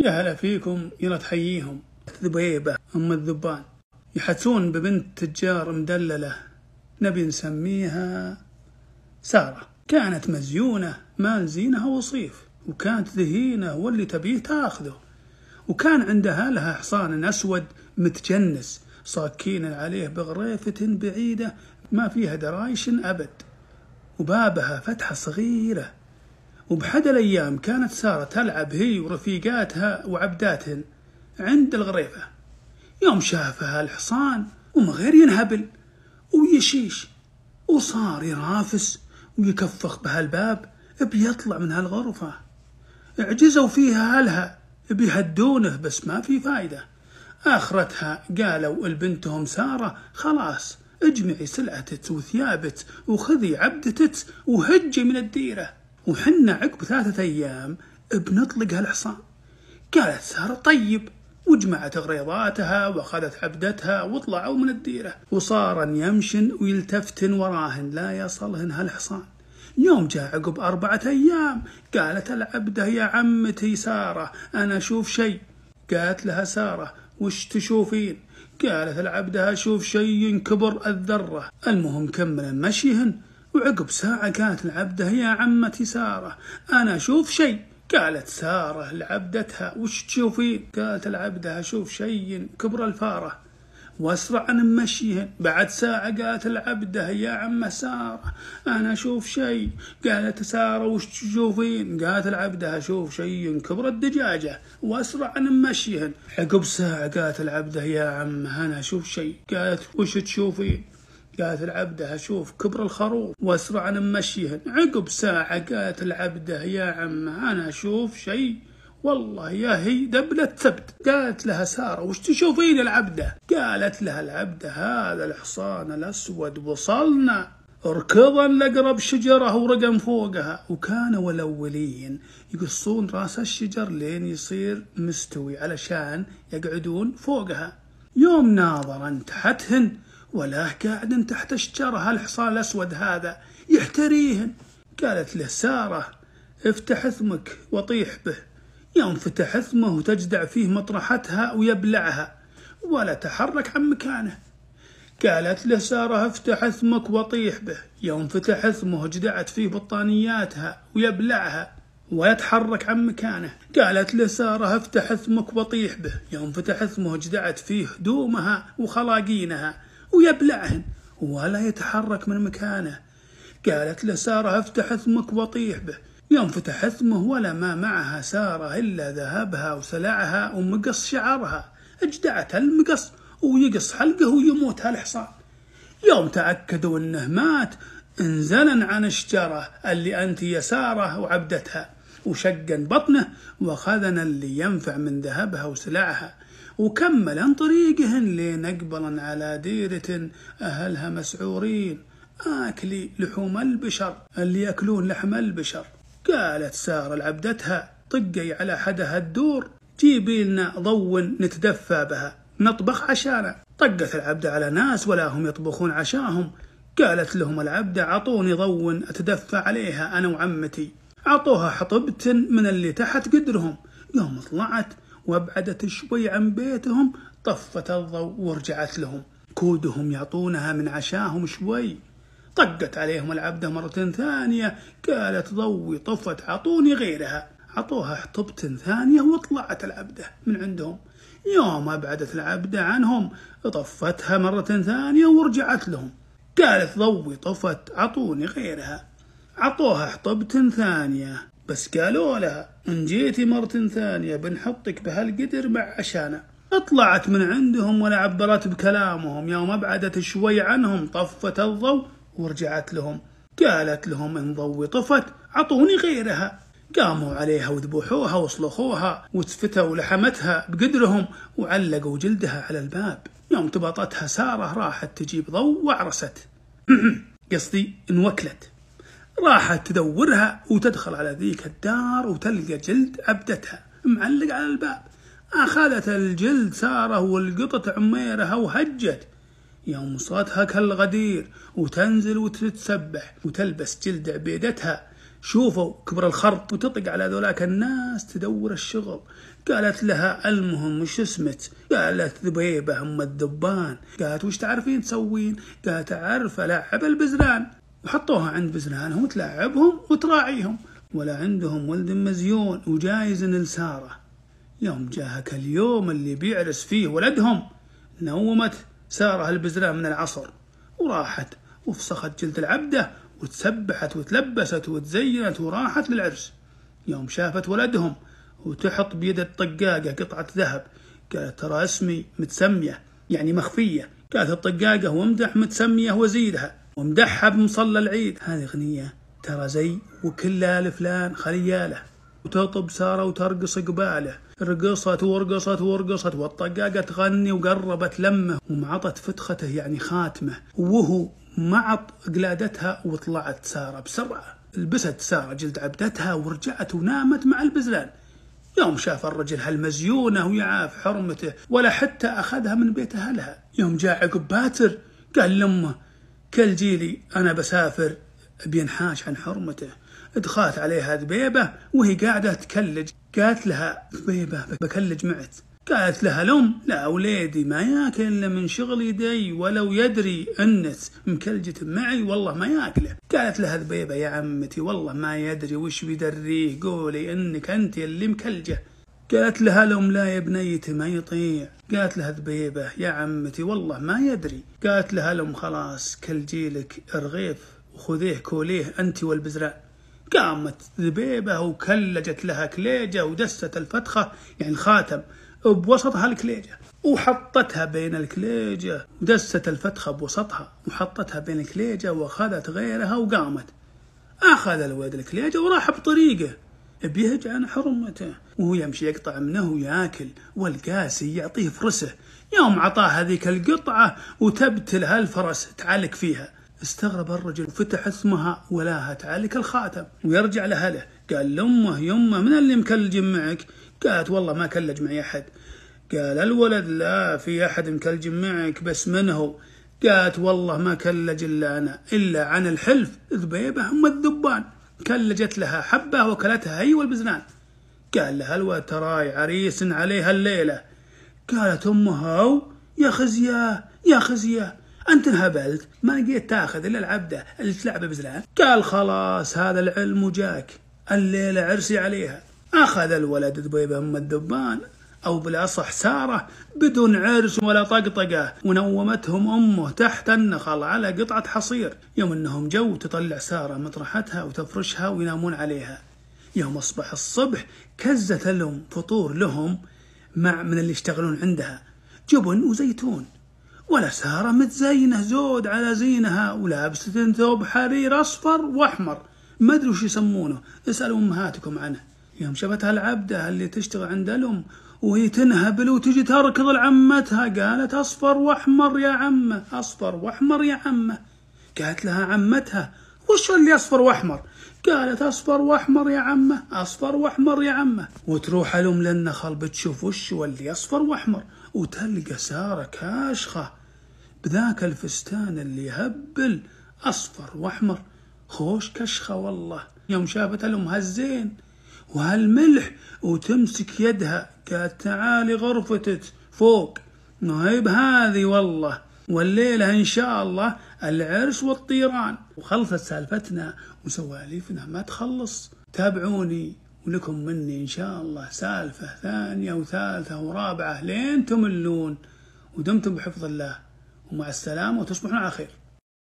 يا هلا فيكم يلا تحييهم ذبيبة أم الذبان يحثون ببنت تجار مدللة نبي نسميها سارة كانت مزيونة مال زينها وصيف وكانت ذهينة واللي تبيه تاخذه وكان عندها لها حصان أسود متجنس صاكين عليه بغريفة بعيدة ما فيها درايش أبد وبابها فتحة صغيرة وبحد الأيام كانت سارة تلعب هي ورفيقاتها وعبداتهن عند الغريفة يوم شافها الحصان وما غير ينهبل ويشيش وصار يرافس ويكفخ بهالباب بيطلع من هالغرفة اعجزوا فيها أهلها بيهدونه بس ما في فايدة آخرتها قالوا لبنتهم سارة خلاص اجمعي سلعتك وثيابك وخذي عبدتك وهجي من الديره وحنا عقب ثلاثة أيام بنطلق هالحصان قالت سارة طيب وجمعت غريضاتها وأخذت عبدتها وطلعوا من الديرة وصارن يمشن ويلتفتن وراهن لا يصلهن هالحصان يوم جاء عقب أربعة أيام قالت العبدة يا عمتي سارة أنا أشوف شيء قالت لها سارة وش تشوفين قالت العبدة أشوف شيء كبر الذرة المهم كمل مشيهن وعقب ساعة قالت لعبده يا عمتي سارة أنا أشوف شيء قالت سارة لعبدتها وش تشوفين قالت العبدة أشوف شيء كبر الفارة واسرع عن مشيهن بعد ساعة قالت العبدة يا عم سارة أنا أشوف شيء قالت سارة وش تشوفين قالت العبدة أشوف شيء كبر الدجاجة واسرع عن مشيهن عقب ساعة قالت العبدة يا عم أنا أشوف شيء قالت وش تشوفين قالت العبدة أشوف كبر الخروف وأسرع مشيهن عقب ساعة قالت العبدة يا عم أنا أشوف شيء والله يا هي دبلة ثبت قالت لها سارة وش تشوفين العبدة قالت لها العبدة هذا الحصان الأسود وصلنا اركضا لقرب شجرة ورقم فوقها وكانوا الأولين يقصون راس الشجر لين يصير مستوي علشان يقعدون فوقها يوم ناظرا تحتهن ولاه قاعد تحت الشجرة هالحصان الأسود هذا يحتريهن قالت له سارة افتح اثمك وطيح به يوم فتح اثمه وتجدع فيه مطرحتها ويبلعها ولا تحرك عن مكانه قالت له سارة افتح اثمك وطيح به يوم فتح اثمه جدعت فيه بطانياتها ويبلعها ولا تحرك عن مكانه قالت له سارة افتح اثمك وطيح به يوم فتح اثمه جدعت فيه دومها وخلاقينها ويبلعهن ولا يتحرك من مكانه قالت له سارة افتح ثمك وطيح به يوم فتح ثمه ولا ما معها سارة إلا ذهبها وسلعها ومقص شعرها اجدعتها المقص ويقص حلقه ويموت هالحصان يوم تأكدوا أنه مات انزلن عن الشجرة اللي أنت يا سارة وعبدتها وشقن بطنه وخذنا اللي ينفع من ذهبها وسلعها وكمل عن طريقهن لين أقبلن على ديرة أهلها مسعورين آكلي لحوم البشر اللي يأكلون لحم البشر قالت سارة لعبدتها طقي على حدها الدور جيبي لنا ضو نتدفى بها نطبخ عشانا طقت العبدة على ناس ولا هم يطبخون عشاهم قالت لهم العبدة عطوني ضو أتدفى عليها أنا وعمتي عطوها حطبة من اللي تحت قدرهم يوم طلعت وابعدت شوي عن بيتهم طفت الضوء ورجعت لهم كودهم يعطونها من عشاهم شوي طقت عليهم العبدة مرة ثانية قالت ضوي طفت عطوني غيرها عطوها حطبت ثانية وطلعت العبدة من عندهم يوم أبعدت العبدة عنهم طفتها مرة ثانية ورجعت لهم قالت ضوي طفت عطوني غيرها عطوها حطبت ثانية بس قالوا لها إن جيتي مرة ثانية بنحطك بهالقدر مع عشانة طلعت من عندهم ولا عبرت بكلامهم يوم أبعدت شوي عنهم طفت الضوء ورجعت لهم قالت لهم إن ضوي طفت عطوني غيرها قاموا عليها وذبحوها وصلخوها وتفتوا لحمتها بقدرهم وعلقوا جلدها على الباب يوم تبطتها سارة راحت تجيب ضو وعرست قصدي انوكلت راحت تدورها وتدخل على ذيك الدار وتلقى جلد عبدتها معلق على الباب أخذت الجلد سارة والقطط عميرها وهجت يوم صاتها كالغدير وتنزل وتتسبح وتلبس جلد عبيدتها شوفوا كبر الخرط وتطق على ذولاك الناس تدور الشغل قالت لها المهم وش اسمك قالت ذبيبة أم الذبان قالت وش تعرفين تسوين قالت أعرف ألعب البزران وحطوها عند بزنانهم وتلعبهم وتراعيهم ولا عندهم ولد مزيون وجايز لسارة يوم جاهك اليوم اللي بيعرس فيه ولدهم نومت سارة البزلان من العصر وراحت وفسخت جلد العبدة وتسبحت وتلبست وتزينت وراحت للعرس يوم شافت ولدهم وتحط بيد الطقاقة قطعة ذهب قالت ترى اسمي متسمية يعني مخفية قالت الطقاقة وامدح متسمية وزيدها ومدحها بمصلى العيد هذه أغنية ترى زي وكلها لفلان خلياله وتطب سارة وترقص قباله رقصت ورقصت ورقصت والطقاقة تغني وقربت لمه ومعطت فتخته يعني خاتمه وهو معط قلادتها وطلعت سارة بسرعة لبست سارة جلد عبدتها ورجعت ونامت مع البزلان يوم شاف الرجل هالمزيونة ويعاف حرمته ولا حتى أخذها من بيت أهلها يوم جاء عقب باتر قال لأمه جيلي أنا بسافر بينحاش عن حرمته دخلت عليها ذبيبة وهي قاعدة تكلج قالت لها ذبيبة بكلج معت قالت لها الأم لا وليدي ما ياكل إلا من شغل يدي ولو يدري انس مكلجة معي والله ما ياكله قالت لها ذبيبة يا عمتي والله ما يدري وش بيدريه قولي أنك أنت اللي مكلجة قالت لها الأم لا يا بنيتي ما يطيع قالت لها ذبيبة يا عمتي والله ما يدري قالت لها الأم خلاص كل جيلك رغيف وخذيه كوليه أنت والبزرع قامت ذبيبة وكلجت لها كليجة ودست الفتخة يعني الخاتم بوسطها الكليجة وحطتها بين الكليجة ودست الفتخة بوسطها وحطتها بين الكليجة وأخذت غيرها وقامت أخذ الولد الكليجة وراح بطريقه أبيه جعان حرمته وهو يمشي يقطع منه وياكل والقاسي يعطيه فرسه يوم عطاه هذيك القطعة وتبتل هالفرس تعلق فيها استغرب الرجل وفتح اسمها ولاها تعلق الخاتم ويرجع لأهله قال لأمه يمه من اللي مكلج معك قالت والله ما كلج معي أحد قال الولد لا في أحد مكلج معك بس من هو قالت والله ما كلج إلا أنا إلا عن الحلف ذبيبة أم الذبان كلجت لها حبة وكلتها هي والبزنان قال لها الواد تراي عريس عليها الليلة قالت أمها يا خزية يا خزية أنت انهبلت ما لقيت تاخذ إلا العبدة اللي تلعب بزلان قال خلاص هذا العلم وجاك الليلة عرسي عليها أخذ الولد دبيبة أم الدبان أو بالأصح سارة بدون عرس ولا طقطقة ونومتهم أمه تحت النخل على قطعة حصير يوم أنهم جو تطلع سارة مطرحتها وتفرشها وينامون عليها يوم أصبح الصبح كزت لهم فطور لهم مع من اللي يشتغلون عندها جبن وزيتون ولا سارة متزينة زود على زينها ولابسة ثوب حرير أصفر وأحمر ما أدري وش يسمونه اسألوا أمهاتكم عنه يوم شفتها العبدة اللي تشتغل عند الأم وهي تنهبل وتجي تركض لعمتها قالت اصفر واحمر يا عمه اصفر واحمر يا عمه قالت لها عمتها وش اللي اصفر واحمر قالت اصفر واحمر يا عمه اصفر واحمر يا عمه وتروح الام للنخل بتشوف وش اللي اصفر واحمر وتلقى ساره كاشخه بذاك الفستان اللي يهبل اصفر واحمر خوش كشخه والله يوم شافت الام هالزين وهالملح وتمسك يدها قالت تعالي غرفتك فوق نهيب هذه والله والليلة إن شاء الله العرش والطيران وخلصت سالفتنا وسواليفنا ما تخلص تابعوني ولكم مني إن شاء الله سالفة ثانية وثالثة ورابعة لين تملون ودمتم بحفظ الله ومع السلامة وتصبحون على خير